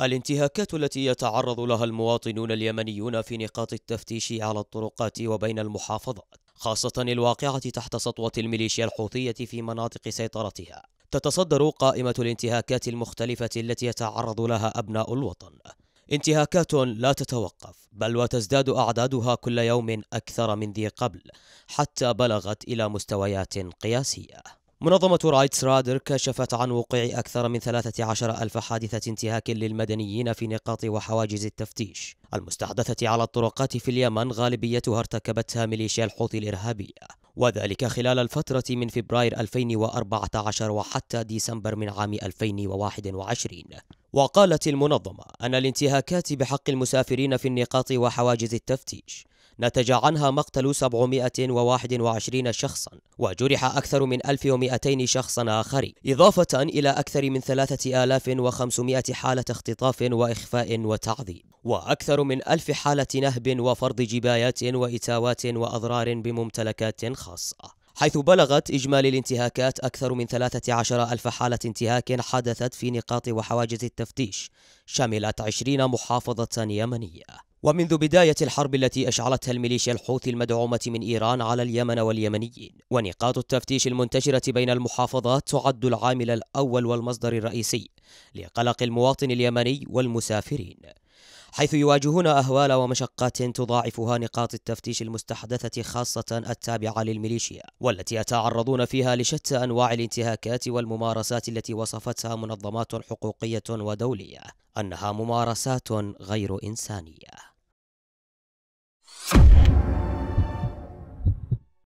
الانتهاكات التي يتعرض لها المواطنون اليمنيون في نقاط التفتيش على الطرقات وبين المحافظات خاصة الواقعة تحت سطوة الميليشيا الحوثية في مناطق سيطرتها تتصدر قائمة الانتهاكات المختلفة التي يتعرض لها أبناء الوطن انتهاكات لا تتوقف بل وتزداد أعدادها كل يوم أكثر من ذي قبل حتى بلغت إلى مستويات قياسية منظمة رايتس رادر كشفت عن وقوع أكثر من 13 ألف حادثة انتهاك للمدنيين في نقاط وحواجز التفتيش المستحدثة على الطرقات في اليمن غالبيتها ارتكبتها ميليشيا الحوثي الإرهابية وذلك خلال الفترة من فبراير 2014 وحتى ديسمبر من عام 2021 وقالت المنظمة أن الانتهاكات بحق المسافرين في النقاط وحواجز التفتيش نتج عنها مقتل 721 شخصا وجرح أكثر من 1200 شخصا آخر إضافة إلى أكثر من 3500 حالة اختطاف وإخفاء وتعذيب وأكثر من ألف حالة نهب وفرض جبايات وإتاوات وأضرار بممتلكات خاصة حيث بلغت إجمالي الانتهاكات أكثر من 13 ألف حالة انتهاك حدثت في نقاط وحواجز التفتيش شملت 20 محافظة يمنية ومنذ بداية الحرب التي أشعلتها الميليشيا الحوثي المدعومة من إيران على اليمن واليمنيين ونقاط التفتيش المنتشرة بين المحافظات تعد العامل الأول والمصدر الرئيسي لقلق المواطن اليمني والمسافرين حيث يواجهون أهوال ومشقات تضاعفها نقاط التفتيش المستحدثة خاصة التابعة للميليشيا والتي يتعرضون فيها لشتى أنواع الانتهاكات والممارسات التي وصفتها منظمات حقوقية ودولية أنها ممارسات غير إنسانية